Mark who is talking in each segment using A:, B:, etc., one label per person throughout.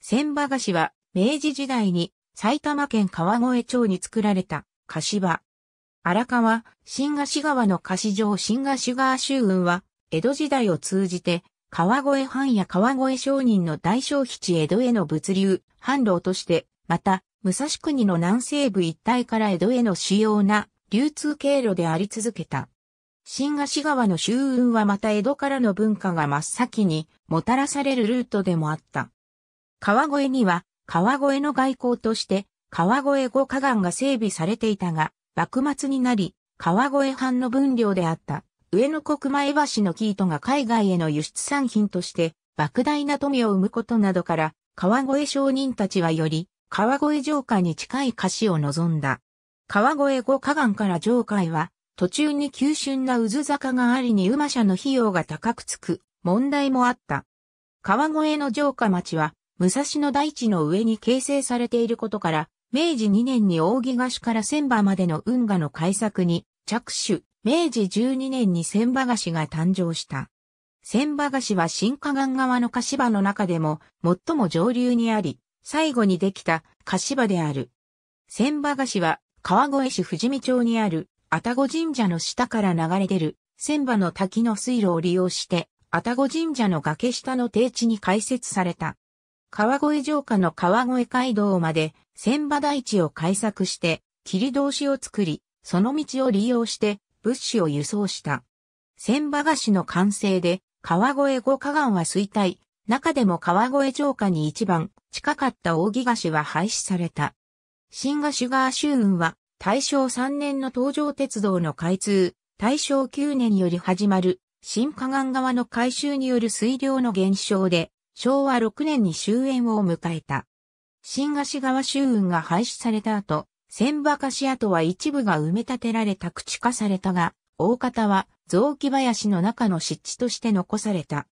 A: 千葉菓子は明治時代に埼玉県川越町に作られた菓子場。荒川、新菓子川の菓子場新菓子川州運は江戸時代を通じて川越藩や川越商人の大消費地江戸への物流、販路として、また、武蔵国の南西部一帯から江戸への主要な流通経路であり続けた。新菓子川の州運はまた江戸からの文化が真っ先にもたらされるルートでもあった。川越には、川越の外交として、川越五河岸が整備されていたが、幕末になり、川越藩の分量であった、上野国前橋の生糸が海外への輸出産品として、莫大な富を生むことなどから、川越商人たちはより、川越城下に近い菓子を望んだ。川越五河岸から城へは、途中に急峻な渦坂がありに馬車の費用が高くつく問題もあった。川越の城下町は武蔵野大地の上に形成されていることから、明治2年に扇菓子から千葉までの運河の開作に着手、明治12年に千葉菓子が誕生した。千葉菓子は新河岸側の菓子場の中でも最も上流にあり、最後にできた菓子場である。千葉菓子は川越市富士見町にある愛宕神社の下から流れ出る千葉の滝の水路を利用して、愛宕神社の崖下の低地に開設された川越城下の川越街道まで千葉台地を開削して切通しを作り、その道を利用して物資を輸送した。千葉菓子の完成で川越後河岸は衰退、中でも川越城下に一番近かった扇菓子は廃止された。新菓子川ー運は大正3年の東上鉄道の開通、大正9年より始まる新河岸側の改修による水量の減少で昭和6年に終焉を迎えた。新菓川周運が廃止された後、千葉菓子跡は一部が埋め立てられた口化されたが、大方は雑木林の中の湿地として残された。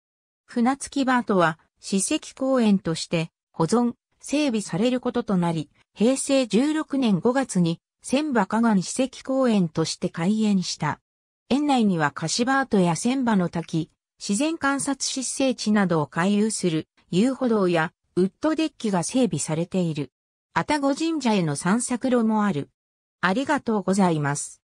A: 船着き場跡は史跡公園として保存、整備されることとなり、平成16年5月に千葉河岸史跡公園として開園した。園内には菓子場跡や千葉の滝、自然観察失勢地などを回遊する遊歩道やウッドデッキが整備されている。愛宕神社への散策路もある。ありがとうございます。